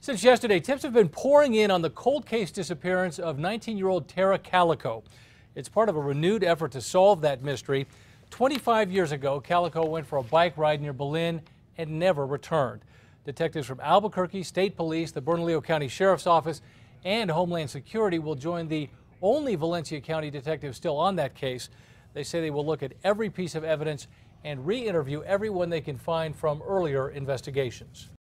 Since yesterday, tips have been pouring in on the cold case disappearance of 19-year-old Tara Calico. It's part of a renewed effort to solve that mystery. 25 years ago, Calico went for a bike ride near Berlin and never returned. Detectives from Albuquerque, State Police, the Bernalillo County Sheriff's Office, and Homeland Security will join the only Valencia County detective still on that case. They say they will look at every piece of evidence and re-interview everyone they can find from earlier investigations.